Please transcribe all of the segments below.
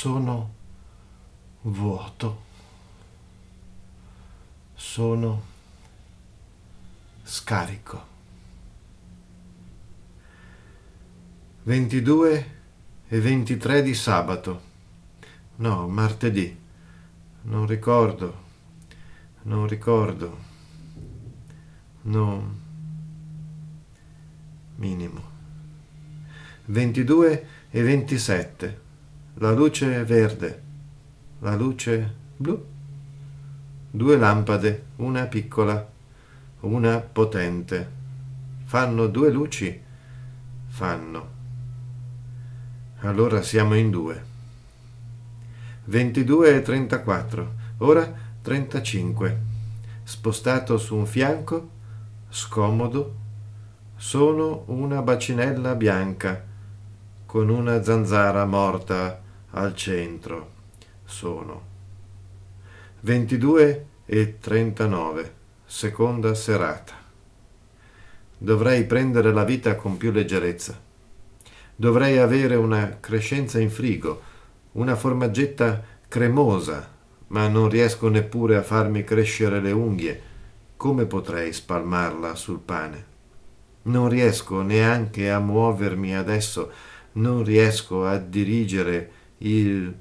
sono vuoto, sono scarico. 22 e 23 di sabato, no, martedì, non ricordo, non ricordo, no, minimo. 22 e 27 la luce verde, la luce blu, due lampade, una piccola, una potente, fanno due luci, fanno. Allora siamo in due. 22 e 34, ora 35. Spostato su un fianco, scomodo, sono una bacinella bianca con una zanzara morta al centro sono 22 e 39, seconda serata. Dovrei prendere la vita con più leggerezza. Dovrei avere una crescenza in frigo, una formaggetta cremosa, ma non riesco neppure a farmi crescere le unghie. Come potrei spalmarla sul pane? Non riesco neanche a muovermi adesso, non riesco a dirigere il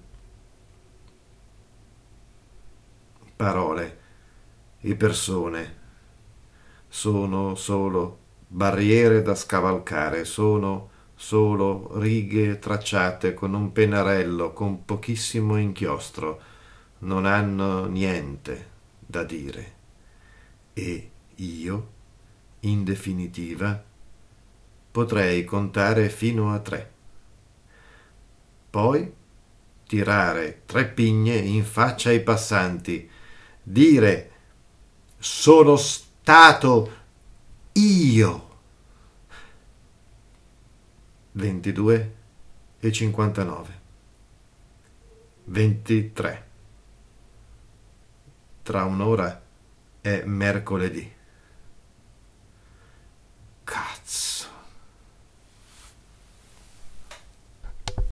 parole e persone sono solo barriere da scavalcare, sono solo righe tracciate con un pennarello, con pochissimo inchiostro, non hanno niente da dire. E io, in definitiva, potrei contare fino a tre. Poi tirare tre pigne in faccia ai passanti, dire sono stato io. 22 e 59. 23. Tra un'ora è mercoledì.